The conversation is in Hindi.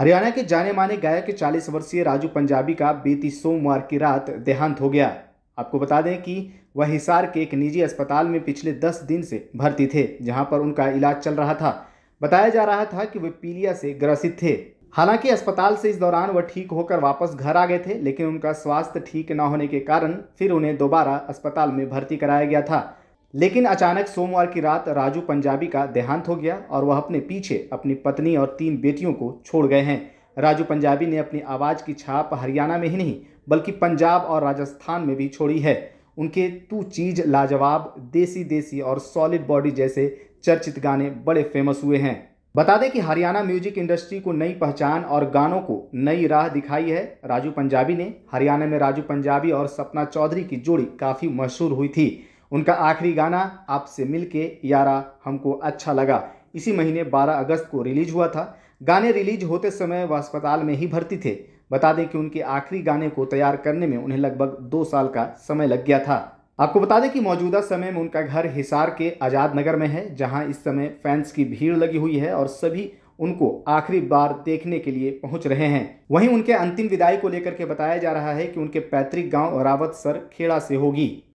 हरियाणा के जाने माने गायक 40 वर्षीय राजू पंजाबी का बीती सोमवार की रात देहांत हो गया आपको बता दें कि वह हिसार के एक निजी अस्पताल में पिछले 10 दिन से भर्ती थे जहां पर उनका इलाज चल रहा था बताया जा रहा था कि वे पीलिया से ग्रसित थे हालांकि अस्पताल से इस दौरान वह ठीक होकर वापस घर आ गए थे लेकिन उनका स्वास्थ्य ठीक न होने के कारण फिर उन्हें दोबारा अस्पताल में भर्ती कराया गया था लेकिन अचानक सोमवार की रात राजू पंजाबी का देहांत हो गया और वह अपने पीछे अपनी पत्नी और तीन बेटियों को छोड़ गए हैं राजू पंजाबी ने अपनी आवाज़ की छाप हरियाणा में ही नहीं बल्कि पंजाब और राजस्थान में भी छोड़ी है उनके तू चीज लाजवाब देसी देसी और सॉलिड बॉडी जैसे चर्चित गाने बड़े फेमस हुए हैं बता दें कि हरियाणा म्यूजिक इंडस्ट्री को नई पहचान और गानों को नई राह दिखाई है राजू पंजाबी ने हरियाणा में राजू पंजाबी और सपना चौधरी की जोड़ी काफ़ी मशहूर हुई थी उनका आखिरी गाना आपसे मिल के यारा हमको अच्छा लगा इसी महीने 12 अगस्त को रिलीज हुआ था गाने रिलीज होते समय वह अस्पताल में ही भर्ती थे बता दें कि उनके आखिरी गाने को तैयार करने में उन्हें लगभग दो साल का समय लग गया था आपको बता दें कि मौजूदा समय में उनका घर हिसार के आज़ाद नगर में है जहां इस समय फैंस की भीड़ लगी हुई है और सभी उनको आखिरी बार देखने के लिए पहुंच रहे हैं वहीं उनके अंतिम विदाई को लेकर के बताया जा रहा है कि उनके पैतृक गांव रावत सर खेड़ा से होगी